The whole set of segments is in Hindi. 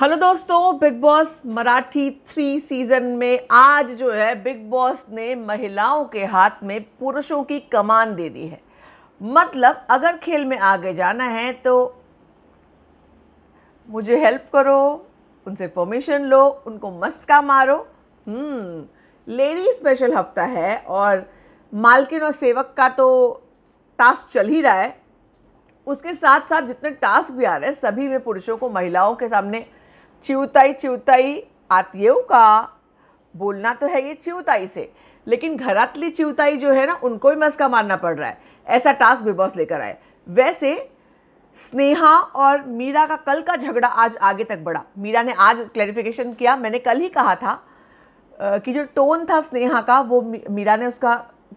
हेलो दोस्तों Bigg Boss Marathi three season में आज जो है बिग बॉस ने महिलाओं के हाथ में पुरुषों की कमान दे दी है मतलब अगर खेल में आगे जाना है तो मुझे हेल्प करो उनसे परमिशन लो उनको मस्का मारो हम्म, लेडी स्पेशल हफ्ता है और मालकिन और सेवक का तो टास्क चल ही रहा है उसके साथ साथ जितने टास्क भी आ रहे हैं सभी में पुरुषों को महिलाओं के सामने चिवताई चिवताई आत का बोलना तो है ये चिवताई से लेकिन घरातली चिवताई जो है ना उनको भी मस्का मारना पड़ रहा है ऐसा टास्क बिग बॉस लेकर आए वैसे स्नेहा और मीरा का कल का झगड़ा आज आगे तक बढ़ा मीरा ने आज क्लैरिफिकेशन किया मैंने कल ही कहा था कि जो टोन था स्नेहा का वो मीरा ने उसका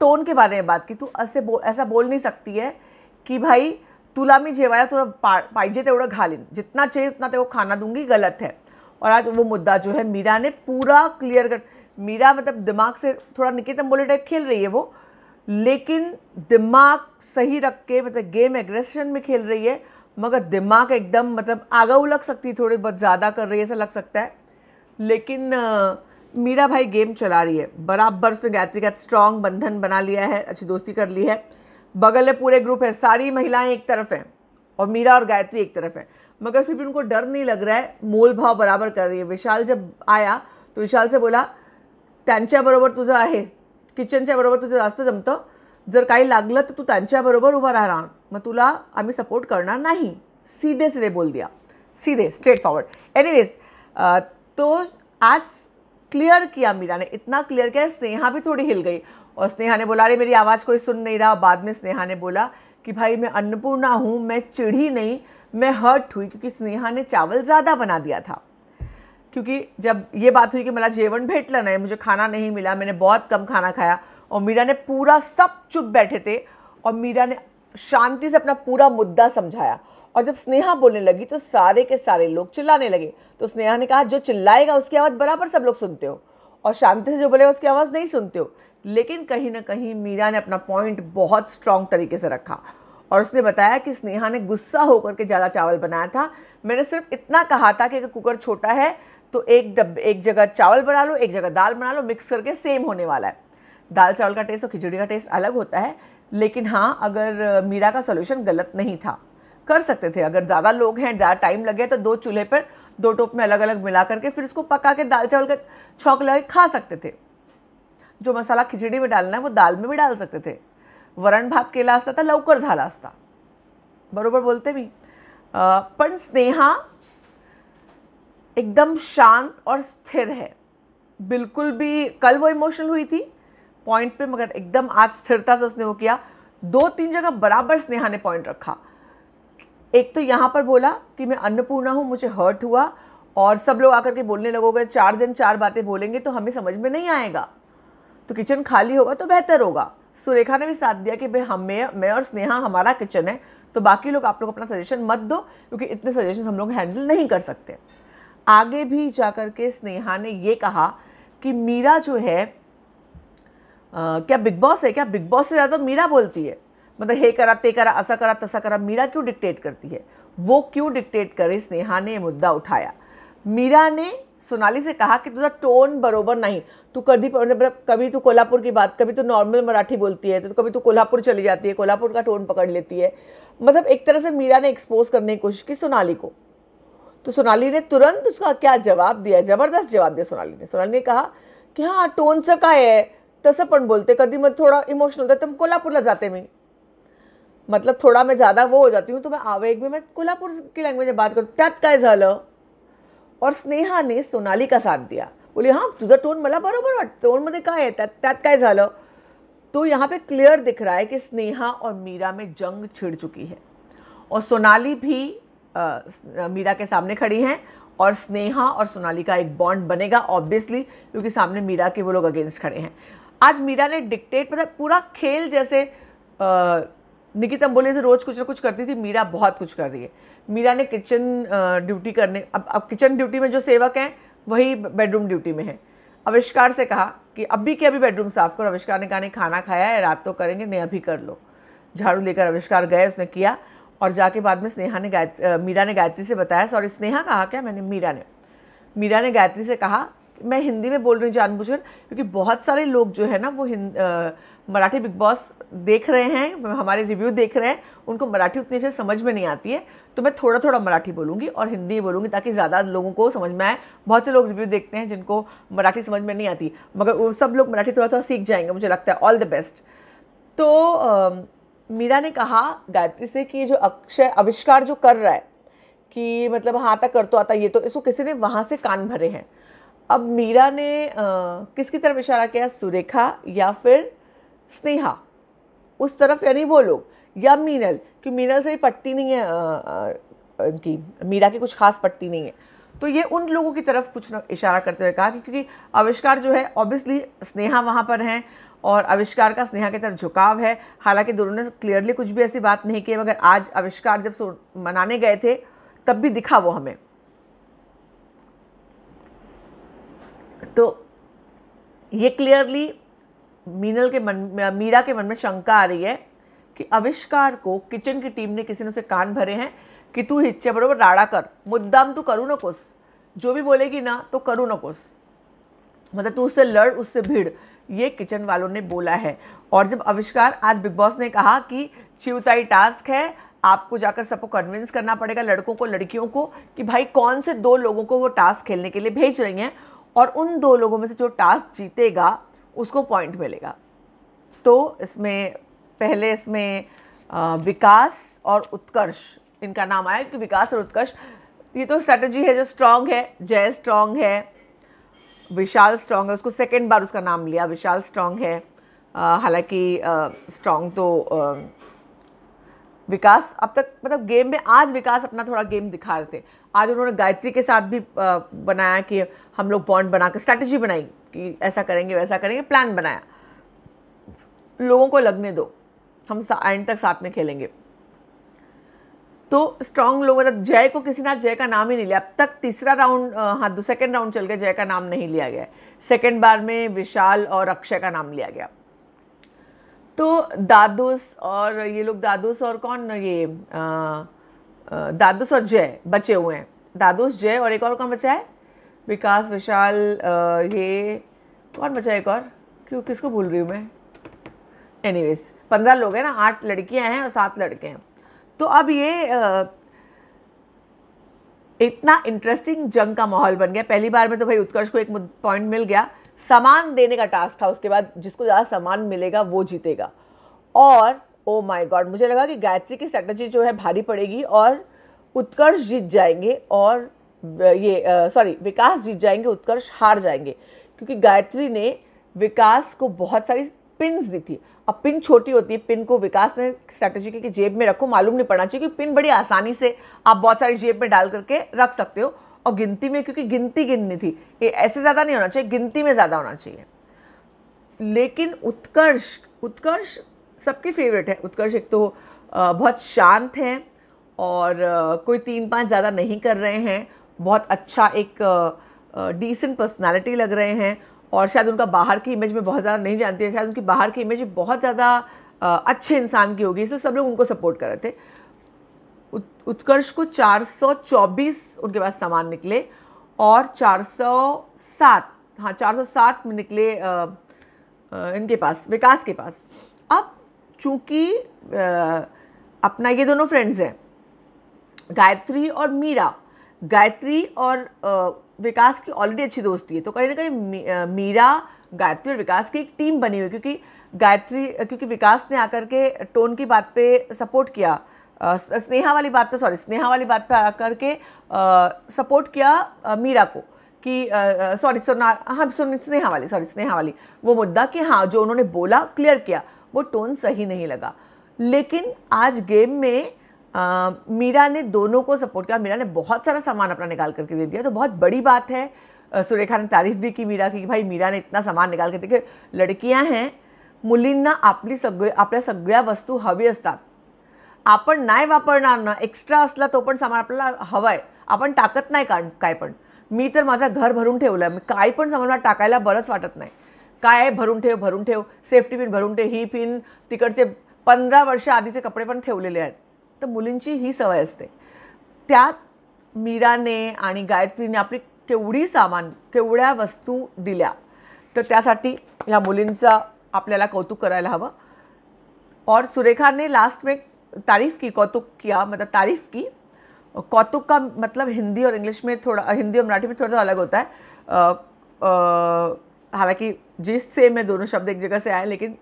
टोन के बारे में बात की तू ऐसे बो ऐसा बोल नहीं सकती है कि भाई तुला मैं जेवायला तुला पा पाहिजे तेवढं घालेन जितना चाहिए उतना तेरे खाना दूंगी गलत है और आज वो मुद्दा जो है मीरा ने पूरा क्लियर कर मीरा मतलब दिमाग से थोड़ा निकेतन बोले टाइप खेल रही है वो लेकिन दिमाग सही रख के मतलब गेम एग्रेशन में खेल रही है मगर दिमाग एकदम मतलब आगाऊ लग सकती है थोड़ी बहुत ज़्यादा कर रही है ऐसा लग सकता है लेकिन आ, मीरा भाई गेम चला रही है बराबर उसने गायत्री का स्ट्रांग बंधन बना लिया है अच्छी दोस्ती कर ली है बगल में पूरे ग्रुप है सारी महिलाएं एक तरफ हैं और मीरा और गायत्री एक तरफ है मगर फिर भी उनको डर नहीं लग रहा है मोल भाव बराबर कर रही है विशाल जब आया तो विशाल से बोला त्यांच्याबरोबर तुझं आहे बराबर तुझं जास्त जमतं जर काही लागलं तर तू त्यांच्याबरोबर उभा राहणार मग तुला आम्ही सपोर्ट करणार नाही सीधे सीधे बोल दिया सीधे स्ट्रेट फॉरवर्ड एनीवेज तो आज क्लियर किया मीरा ने इतना क्लियर किया स्नेहा भी थोड़ी हिल गई और स्नेहा ने बोला अरे मेरी आवाज़ कोई सुन नहीं रहा बाद में स्नेहा ने बोला कि भाई मैं अन्नपूर्णा हूँ मैं चिढ़ी नहीं मैं हर्ट हुई क्योंकि स्नेहा ने चावल ज़्यादा बना दिया था क्योंकि जब ये बात हुई कि मेरा जेवन भेटला है मुझे खाना नहीं मिला मैंने बहुत कम खाना खाया और मीरा ने पूरा सब चुप बैठे थे और मीरा ने शांति से अपना पूरा मुद्दा समझाया और जब स्नेहा बोलने लगी तो सारे के सारे लोग चिल्लाने लगे तो स्नेहा ने कहा जो चिल्लाएगा उसकी आवाज़ बराबर सब लोग सुनते हो और शांति से जो बोलेगा उसकी आवाज़ नहीं सुनते हो लेकिन कहीं ना कहीं मीरा ने अपना पॉइंट बहुत स्ट्रॉन्ग तरीके से रखा और उसने बताया कि स्नेहा ने गुस्सा होकर के ज़्यादा चावल बनाया था मैंने सिर्फ इतना कहा था कि अगर कुकर छोटा है तो एक डब्बे एक जगह चावल बना लो एक जगह दाल बना लो मिक्स करके सेम होने वाला है दाल चावल का टेस्ट और खिचड़ी का टेस्ट अलग होता है लेकिन हाँ अगर मीरा का सोल्यूशन गलत नहीं था कर सकते थे अगर ज़्यादा लोग हैं ज़्यादा टाइम लगे तो दो चूल्हे पर दो टोप में अलग अलग मिला करके फिर उसको पका के दाल चावल का छौक लगा खा सकते थे जो मसाला खिचडी में डालना है वो दाल में भी डाल सकते थे वरण भात केला असता तर लवकर झाला असता बरोबर बोलते मी पण स्नेहा एकदम शांत और स्थिर है बिल्कुल भी कल वो इमोशनल हुई थी पॉइंट पे मगर एकदम आज स्थिरता से उसने वो किया दो तीन जगह बराबर स्नेहा ने पॉइंट रखा एक तो यहाँ पर बोला कि मैं अन्नपूर्णा हूँ मुझे हर्ट हुआ और सब लोग आकर के बोलने लगोगे चार दिन चार बातें बोलेंगे तो हमें समझ में नहीं आएगा तो किचन खाली होगा तो बेहतर होगा सुरेखा ने भी साथ दिया कि भाई हम मैं मैं और स्नेहा हमारा किचन है तो बाकी लोग आप लोग अपना सजेशन मत दो क्योंकि इतने सजेशन हम लोग हैंडल नहीं कर सकते आगे भी जा कर के स्नेहा ने ये कहा कि मीरा जो है आ, क्या बिग बॉस है क्या बिग बॉस से ज़्यादा मीरा बोलती है मतलब हे करा ते करा ऐसा करा तसा करा मीरा क्यों डिक्टेट करती है वो क्यों डिक्टेट करे स्नेहा ने मुद्दा उठाया मीरा ने सोनाली से कहा कि तुझा टोन बरोबर नहीं तू कभी मतलब कभी तू कोल्हापुर की बात कभी तू नॉर्मल मराठी बोलती है तो कभी तू कोल्हापुर चली जाती है कोल्हापुर का टोन पकड़ लेती है मतलब एक तरह से मीरा ने एक्सपोज करने की कोशिश की सोनाली को तो सोनाली ने तुरंत उसका क्या जवाब दिया ज़बरदस्त जवाब दिया सोनाली ने सोनाली ने कहा हाँ टोन से का है तसं पण बोलते कभी मत थोडा इमोशनल होता कोल्हापुर कोल्हापूरला जाते मैं मतलब थोडा मैं ज़्यादा वो हो जाती हूँ तो मैं आवेग में मैं कोल्हापुर की लैंग्वेज में बात करूँ त्यात काय और स्नेहा ने सोनाली का साथ दिया बोले हाँ तुझा टोन मला बरोबर वाटतं टोनमध्ये काय आहे त्यात त्यात काय झालं तो यहाँ पे क्लियर दिख रहा है कि स्नेहा और मीरा में जंग छिड़ चुकी है और सोनाली भी आ, मीरा के सामने खड़ी हैं और स्नेहा और सोनाली का एक बॉन्ड बनेगा ऑब्वियसली क्योंकि सामने मीरा के वो लोग अगेंस्ट खड़े हैं आज मीरा ने डिक्टेट मतलब पूरा खेल जैसे आ, निकिता बोले से रोज़ कुछ ना कुछ करती थी मीरा बहुत कुछ कर रही है मीरा ने किचन ड्यूटी करने अब अब किचन ड्यूटी में जो सेवक हैं वही बेडरूम ड्यूटी में है अविष्कार से कहा कि अभी के अभी बेडरूम साफ़ करो अविष्कार ने कहा नहीं खाना खाया है रात तो करेंगे नहीं अभी कर लो झाड़ू लेकर अविष्कार गए उसने किया और जाके बाद में स्नेहा ने गायत्री मीरा ने गायत्री से बताया सॉरी स्नेहा कहा क्या मैंने मीरा ने मीरा ने गायत्री से कहा मैं हिंदी में बोल रही हूँ जानबूझकर क्योंकि बहुत सारे लोग जो है ना वो मराठी बिग बॉस देख रहे हैं हमारे रिव्यू देख रहे हैं उनको मराठी उतनी से समझ में नहीं आती है तो मैं थोड़ा थोड़ा मराठी बोलूँगी और हिंदी बोलूँगी ताकि ज़्यादा लोगों को समझ में आए बहुत से लोग रिव्यू देखते हैं जिनको मराठी समझ में नहीं आती मगर वो सब लोग मराठी थोड़ा थोड़ा सीख जाएंगे मुझे लगता है ऑल द बेस्ट तो आ, मीरा ने कहा गायत्री से कि जो अक्षय आविष्कार जो कर रहा है कि मतलब हाँ आता कर तो आता ये तो इसको किसी ने वहाँ से कान भरे हैं अब मीरा ने आ, किसकी तरफ इशारा किया सुरेखा या फिर स्नेहा उस तरफ यानी वो लोग या मीनल क्योंकि मीनल से पट्टी नहीं है इनकी मीरा की कुछ खास पट्टी नहीं है तो ये उन लोगों की तरफ कुछ न इशारा करते हुए कहा कि क्योंकि आविष्कार जो है ऑब्वियसली स्नेहा वहाँ पर हैं और आविष्कार का स्नेहा की तरफ झुकाव है हालांकि दोनों ने क्लियरली कुछ भी ऐसी बात नहीं की मगर आज आविष्कार जब मनाने गए थे तब भी दिखा वो हमें तो ये क्लियरली मीनल के मन मीरा के मन में शंका आ रही है कि अविष्कार को किचन की टीम ने किसी ने उसे कान भरे हैं कि तू हिच्चे बरोबर राड़ा कर मुद्दाम तू करू कुछ जो भी बोलेगी ना तो करू कुछ मतलब तू उससे लड़ उससे भीड़ ये किचन वालों ने बोला है और जब अविष्कार आज बिग बॉस ने कहा कि चिवताई टास्क है आपको जाकर सबको कन्विंस करना पड़ेगा लड़कों को लड़कियों को कि भाई कौन से दो लोगों को वो टास्क खेलने के लिए भेज रही हैं और उन दो लोगों में से जो टास्क जीतेगा उसको पॉइंट मिलेगा तो इसमें पहले इसमें विकास और उत्कर्ष इनका नाम आया कि विकास और उत्कर्ष ये तो स्ट्रैटेजी है जो स्ट्रांग है जय स्ट्रांग है विशाल स्ट्रांग है उसको सेकेंड बार उसका नाम लिया विशाल स्ट्रांग है हालांकि स्ट्रांग तो आ, विकास अब तक मतलब गेम में आज विकास अपना थोड़ा गेम दिखा रहे थे आज उन्होंने गायत्री के साथ भी बनाया कि हम लोग बॉन्ड बनाकर स्ट्रैटेजी बनाई कि ऐसा करेंगे वैसा करेंगे प्लान बनाया लोगों को लगने दो हम एंड तक साथ में खेलेंगे तो स्ट्रांग लोग मतलब जय को किसी ने जय का नाम ही नहीं लिया अब तक तीसरा राउंड हाँ दो सेकेंड राउंड चल के जय का नाम नहीं लिया गया सेकेंड बार में विशाल और अक्षय का नाम लिया गया तो दादूस और ये लोग दादूस और कौन ये आ, दादूस और जय बचे हुए हैं दादूस जय और एक और कौन बचा है विकास विशाल ये कौन बचा है एक और क्यों किसको भूल रही हूँ मैं एनीवेज पंद्रह लोग हैं ना आठ लड़कियां हैं और सात लड़के हैं तो अब ये इतना इंटरेस्टिंग जंग का माहौल बन गया पहली बार में तो भाई उत्कर्ष को एक पॉइंट मिल गया सामान देने का टास्क था उसके बाद जिसको ज़्यादा सामान मिलेगा वो जीतेगा और ओ माय गॉड मुझे लगा कि गायत्री की स्ट्रैटेजी जो है भारी पड़ेगी और उत्कर्ष जीत जाएंगे और ये सॉरी विकास जीत जाएंगे उत्कर्ष हार जाएंगे क्योंकि गायत्री ने विकास को बहुत सारी पिंस दी थी अब पिन छोटी होती है पिन को विकास ने स्ट्रैटेजी की जेब में रखो मालूम नहीं पड़ना चाहिए क्योंकि पिन बड़ी आसानी से आप बहुत सारी जेब में डाल करके रख सकते हो और गिनती में क्योंकि गिनती गिननी थी ये ऐसे ज़्यादा नहीं होना चाहिए गिनती में ज़्यादा होना चाहिए लेकिन उत्कर्ष उत्कर्ष सबकी फेवरेट है उत्कर्ष एक तो बहुत शांत हैं और कोई तीन पाँच ज़्यादा नहीं कर रहे हैं बहुत अच्छा एक डिसेंट पर्सनालिटी लग रहे हैं और शायद उनका बाहर की इमेज में बहुत ज़्यादा नहीं जानती है शायद उनकी बाहर की इमेज बहुत ज़्यादा अच्छे इंसान की होगी इसलिए सब लोग उनको सपोर्ट कर रहे थे उत्कर्ष को 424 उनके पास सामान निकले और 407 हाँ 407 में निकले आ, आ, इनके पास विकास के पास अब चूँकि अपना ये दोनों फ्रेंड्स हैं गायत्री और मीरा गायत्री और विकास की ऑलरेडी अच्छी दोस्ती है तो कहीं ना कहीं मीरा गायत्री और विकास की एक टीम बनी हुई क्योंकि गायत्री क्योंकि विकास ने आकर के टोन की बात पे सपोर्ट किया स्नेहा वाली बात पे सॉरी स्नेहा वाली बात पे आकर के सपोर्ट किया मीरा को कि सॉरी सोना हाँ सोन स्नेहा वाली सॉरी स्नेहा वाली वो मुद्दा कि हाँ जो उन्होंने बोला क्लियर किया वो टोन सही नहीं लगा लेकिन आज गेम में आ, मीरा ने दोनों को सपोर्ट किया मीरा ने बहुत सारा सामान अपना निकाल करके दे दिया तो बहुत बड़ी बात है सुरेखा ने तारीफ भी की मीरा की कि भाई मीरा ने इतना सामान निकाल के देखे लडकियां हैं मुलींना आपली सग आपल्या सगळ्या वस्तू हवी असतात आपण नाही वापरणार ना एक्स्ट्रा असला तो पण सामान आपल्याला हवं आहे आपण टाकत नाही का काय पण मी तर माझा घर भरून ठेवलं आहे मी काय पण सामान टाकायला बरंच वाटत नाही काय भरून ठेव भरून ठेव सेफ्टी पिन भरून ठेव ही पिन तिकडचे पंधरा वर्ष आधीचे कपडे पण ठेवलेले आहेत तर मुलींची ही सवय असते त्यात मीराने आणि गायत्रीने आपली केवढी सामान केवढ्या वस्तू दिल्या तर त्यासाठी ह्या मुलींचं आपल्याला कौतुक करायला हवं और सुरेखाने लास्ट में तारीफ़ की कौतुक किया मतलब तारीफ़ की कौतुक का मतलब हिंदी और इंग्लिश में थोड़ा हिंदी और मराठी में थोड़ा सा अलग होता है हालांकि जिस से मैं दोनों शब्द एक जगह से आए लेकिन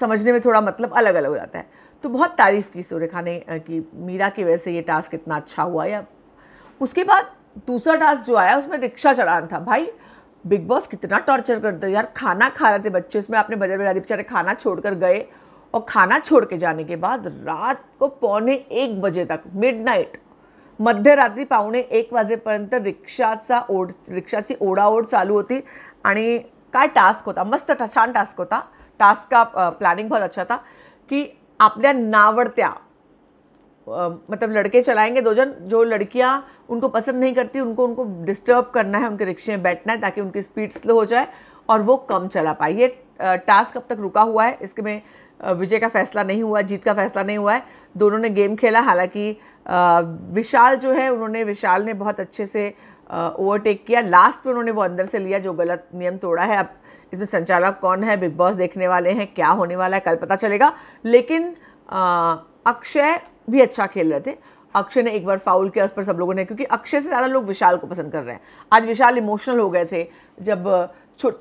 समझने में थोड़ा मतलब अलग अलग हो जाता है तो बहुत तारीफ़ की सुरेखा ने कि मीरा की वजह से ये टास्क इतना अच्छा हुआ या उसके बाद दूसरा टास्क जो आया उसमें रिक्शा चलाना था भाई बिग बॉस कितना टॉर्चर करते यार खाना खा रहे थे बच्चे उसमें आपने बजट बजा बेचारे खाना छोड़ कर गए और खाना छोड़ के जाने के बाद रात को पौने एक बजे तक मिड नाइट मध्य रात्रि पौने एक रिक्शा सा ओढ रिक्शा रिक्षाची ओढाओढ चालू होती आणि काय टास्क होता मस्त छान टास्क होता टास्क का प्लानिंग बहुत अच्छा था कि आपल्या नावड़त्या मतलब लड़के चलाएंगे दो जन जो लड़कियां उनको पसंद नहीं करती उनको उनको डिस्टर्ब करना है उनके रिक्शे में बैठना है ताकि उनकी स्पीड स्लो हो जाए और वो कम चला पाए ये टास्क अब तक रुका हुआ है इसके में विजय का फैसला नहीं हुआ जीत का फैसला नहीं हुआ है दोनों ने गेम खेला हालांकि विशाल जो है उन्होंने विशाल ने बहुत अच्छे से ओवरटेक किया लास्ट में उन्होंने वो अंदर से लिया जो गलत नियम तोड़ा है अब इसमें संचालक कौन है बिग बॉस देखने वाले हैं क्या होने वाला है कल पता चलेगा लेकिन अक्षय भी अच्छा खेल रहे थे अक्षय ने एक बार फाउल किया उस पर सब लोगों ने क्योंकि अक्षय से ज़्यादा लोग विशाल को पसंद कर रहे हैं आज विशाल इमोशनल हो गए थे जब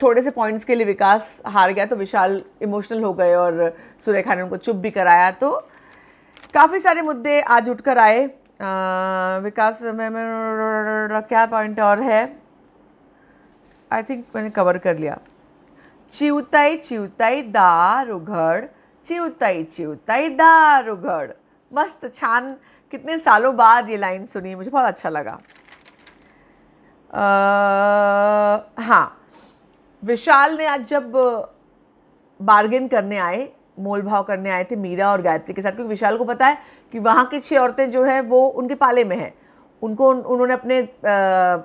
थोड़े से पॉइंट्स के लिए विकास हार गया तो विशाल इमोशनल हो गए और सुरेखा ने उनको चुप भी कराया तो काफ़ी सारे मुद्दे आज उठकर आए विकास में, क्या पॉइंट और है आई थिंक मैंने कवर कर लिया चिवताई चिवताई दार उघड़ चिवताई चिवताई दार मस्त छान कितने सालों बाद ये लाइन सुनी मुझे बहुत अच्छा लगा आ, हाँ विशाल ने आज जब बार्गेन करने आए मोल भाव करने आए थे मीरा और गायत्री के साथ क्योंकि विशाल को पता है कि वहाँ की छः औरतें जो है वो उनके पाले में हैं उनको उन्होंने अपने आ,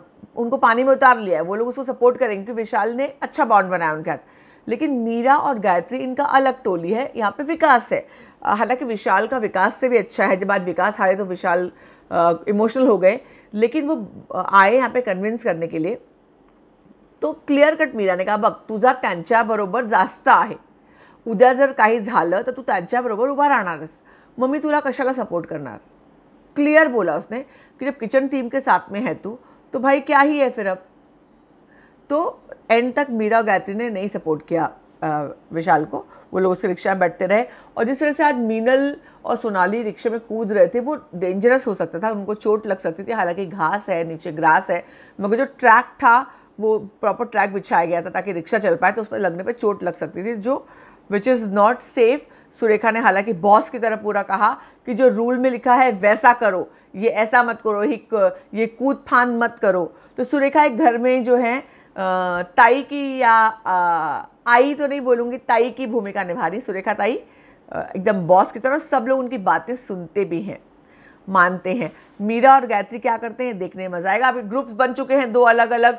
उनको पानी में उतार लिया है वो लोग उसको सपोर्ट करेंगे क्योंकि विशाल ने अच्छा बॉन्ड बनाया उनके हाथ लेकिन मीरा और गायत्री इनका अलग टोली है यहाँ पे विकास है हालांकि विशाल का विकास से भी अच्छा है जब आज विकास हारे तो विशाल इमोशनल हो गए लेकिन वो आए यहाँ पे कन्विंस करने के लिए तो क्लियर कट मीरा ने कहा बघ तुझा त्यांच्याबरोबर जास्त आहे उद्या जर काही झालं तर तू त्यांच्याबरोबर उभा राहणारच मम्मी तुला कशाला सपोर्ट करना क्लियर बोला उसने कि जब किचन टीम के साथ में है तू तो भाई क्या ही है फिर अब तो एंड तक मीरा गायत्री ने नहीं सपोर्ट किया विशाल को वो लोग उसके रिक्शा में बैठते रहे और जिस तरह से आज मीनल और सोनाली रिक्शे में कूद रहे थे वो डेंजरस हो सकता था उनको चोट लग सकती थी हालांकि घास है नीचे ग्रास है मगर जो ट्रैक था वो प्रॉपर ट्रैक बिछाया गया था ताकि रिक्शा चल पाए तो उस पर लगने पर चोट लग सकती थी जो which is not safe Surekha ने हालांकि बॉस की तरह पूरा कहा कि जो रूल में लिखा है वैसा करो ये ऐसा मत करो ही ये कूद फांद मत करो तो सुरेखा एक घर में जो है ताई की या आई तो नहीं बोलूँगी ताई की भूमिका निभा रही सुरेखा ताई एकदम बॉस की तरह सब लोग उनकी बातें सुनते भी हैं मानते हैं मीरा और गायत्री क्या करते हैं देखने में मजा आएगा अभी ग्रुप्स बन चुके हैं दो अलग अलग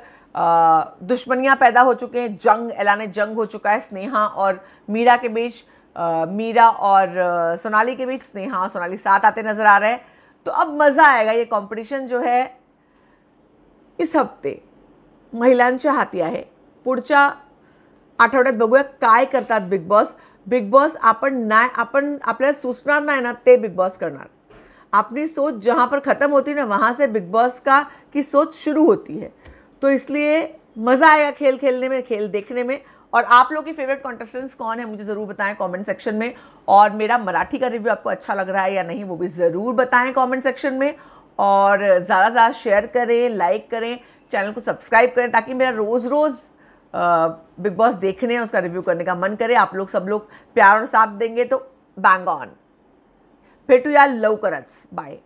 दुश्मनियाँ पैदा हो चुके हैं जंग एलान जंग हो चुका है स्नेहा और मीरा के बीच मीरा और सोनाली के बीच स्नेहा और सोनाली साथ आते नज़र आ रहे हैं तो अब मज़ा आएगा ये कॉम्पिटिशन जो है इस हफ्ते महिलांच्या हाती आहे पुढच्या आठवड्यात बघूया काय करतात बिग बॉस बिग बॉस आपण नाही आपण आपल्याला सुचणार नाही ना ते बिग बॉस करणार अपनी सोच जहाँ पर ख़त्म होती है ना वहाँ से बिग बॉस का की सोच शुरू होती है तो इसलिए मज़ा आएगा खेल खेलने में खेल देखने में और आप लोग के फेवरेट कॉन्टेस्टेंट्स कौन है मुझे ज़रूर बताएं कमेंट सेक्शन में और मेरा मराठी का रिव्यू आपको अच्छा लग रहा है या नहीं वो भी ज़रूर बताएं कमेंट सेक्शन में और ज़्यादा से ज़्यादा शेयर करें लाइक करें चैनल को सब्सक्राइब करें ताकि मेरा रोज़ रोज़ बिग बॉस देखने उसका रिव्यू करने का मन करे आप लोग सब लोग प्यार और साथ देंगे तो बैंग ऑन टू यार लव करच बाय